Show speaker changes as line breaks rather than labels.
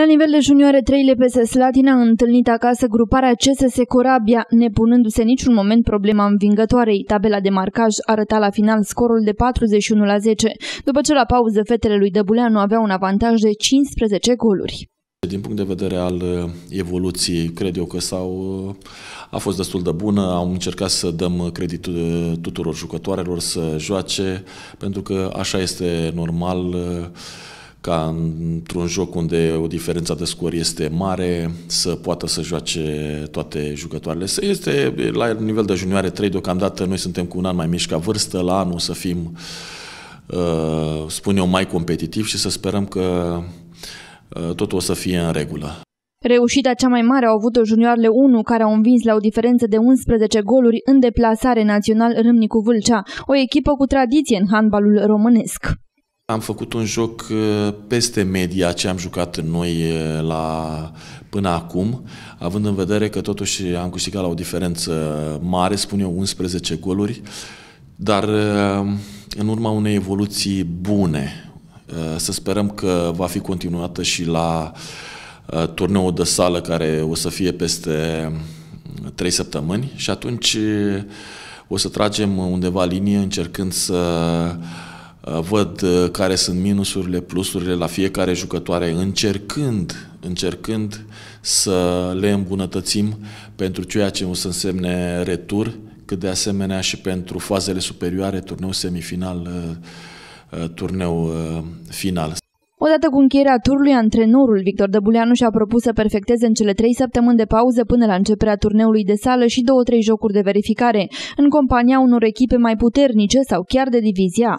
La nivel de junioare, treile PS Slatina a întâlnit acasă gruparea CSS Corabia, nepunându-se niciun moment problema învingătoarei. Tabela de marcaj arăta la final scorul de 41 la 10. După ce la pauză fetele lui Dăbuleanu aveau un avantaj de 15 goluri.
Din punct de vedere al uh, evoluției, cred eu că sau uh, a fost destul de bună. Am încercat să dăm credit uh, tuturor jucătoarelor să joace, pentru că așa este normal ca într-un joc unde o diferență de scor este mare, să poată să joace toate jucătoarele. Să este la nivel de junioare 3 deocamdată, noi suntem cu un an mai mici ca vârstă, la anul să fim, uh, spun eu, mai competitiv și să sperăm că uh, totul o să fie în regulă.
Reușita cea mai mare au avut-o junioarele 1, care au învins la o diferență de 11 goluri în deplasare național Râmnicu Vâlcea, o echipă cu tradiție în handbalul românesc.
Am făcut un joc uh, peste media ce am jucat noi uh, la, până acum, având în vedere că totuși am câștigat la o diferență mare, spun eu 11 goluri, dar uh, în urma unei evoluții bune. Să sperăm că va fi continuată și la turneul de sală care o să fie peste 3 săptămâni și atunci o să tragem undeva linie încercând să Uh, văd uh, care sunt minusurile, plusurile la fiecare jucătoare, încercând, încercând să le îmbunătățim pentru ceea ce o să însemne retur, cât de asemenea și pentru fazele superioare, turneu semifinal, uh, turneu final.
Odată cu încheierea turului, antrenorul Victor Dăbuleanu și-a propus să perfecteze în cele trei săptămâni de pauză până la începerea turneului de sală și două-trei jocuri de verificare, în compania unor echipe mai puternice sau chiar de divizia